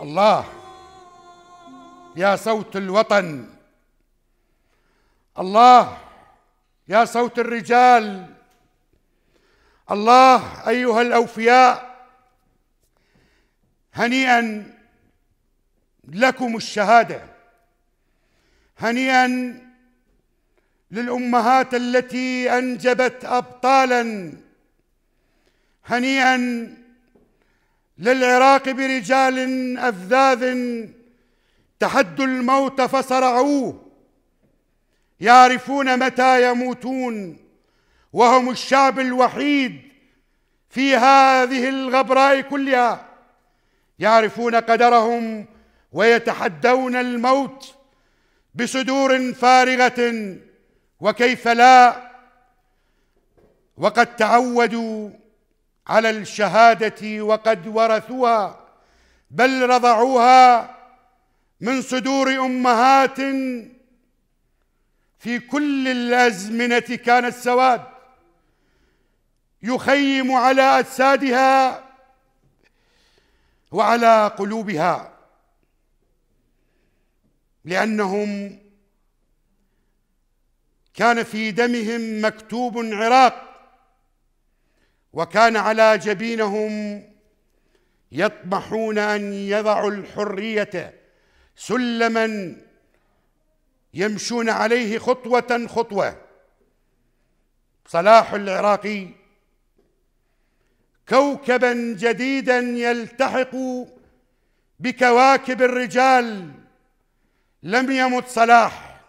الله يا صوت الوطن الله يا صوت الرجال الله ايها الاوفياء هنيئا لكم الشهاده هنيئا للامهات التي انجبت ابطالا هنيئا للعراق برجال أفذاذ تحدوا الموت فصرعوه يعرفون متى يموتون وهم الشعب الوحيد في هذه الغبراء كلها يعرفون قدرهم ويتحدون الموت بصدور فارغة وكيف لا وقد تعودوا على الشهاده وقد ورثوها بل رضعوها من صدور امهات في كل الازمنه كان السواد يخيم على اجسادها وعلى قلوبها لانهم كان في دمهم مكتوب عراق وكان على جبينهم يطمحون ان يضعوا الحريه سلما يمشون عليه خطوه خطوه صلاح العراقي كوكبا جديدا يلتحق بكواكب الرجال لم يمت صلاح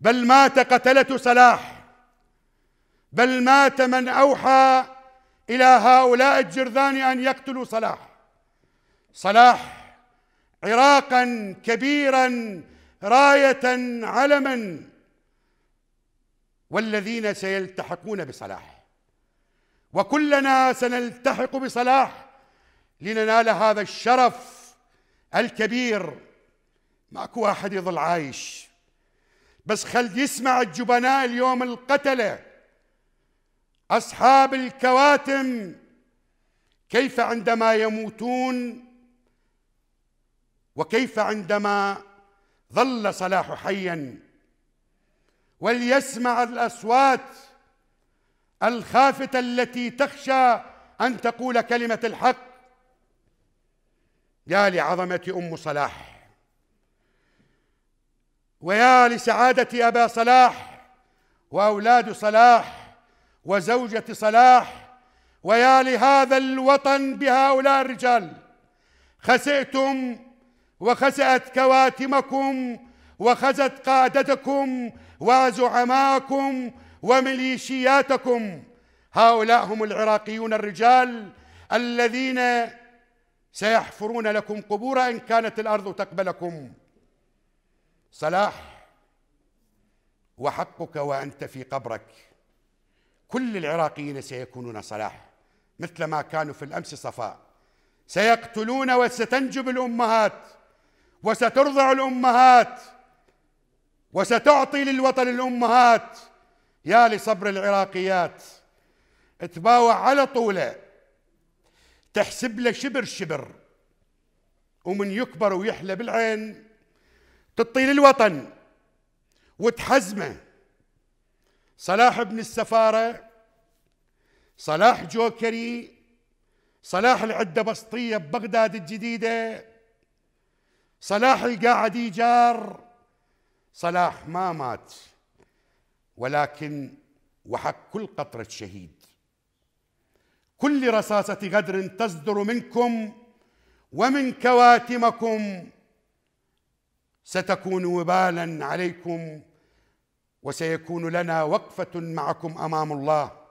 بل مات قتله صلاح بل مات من أوحى إلى هؤلاء الجرذان أن يقتلوا صلاح صلاح عراقا كبيرا راية علما والذين سيلتحقون بصلاح وكلنا سنلتحق بصلاح لننال هذا الشرف الكبير ماكو احد يظل عايش بس خل يسمع الجبناء اليوم القتله اصحاب الكواتم كيف عندما يموتون وكيف عندما ظل صلاح حيا وليسمع الاصوات الخافته التي تخشى ان تقول كلمه الحق يا لعظمه ام صلاح ويا لسعاده ابا صلاح واولاد صلاح وزوجة صلاح ويا لهذا الوطن بهؤلاء الرجال خسئتم وخسأت كواتمكم وخزت قادتكم وزعماءكم وميليشياتكم هؤلاء هم العراقيون الرجال الذين سيحفرون لكم قبورا ان كانت الارض تقبلكم صلاح وحقك وانت في قبرك كل العراقيين سيكونون صلاح مثل ما كانوا في الأمس صفاء سيقتلون وستنجب الأمهات وسترضع الأمهات وستعطي للوطن الأمهات يا لصبر العراقيات تباوع على طوله تحسب له شبر شبر ومن يكبر ويحلى بالعين تطيل الوطن وتحزمه صلاح ابن السفارة صلاح جوكري صلاح العدة بسطية ببغداد الجديدة صلاح القاعد يجار صلاح ما مات ولكن وحق كل قطرة شهيد كل رصاصة غدر تصدر منكم ومن كواتمكم ستكون وبالا عليكم وسيكون لنا وقفه معكم امام الله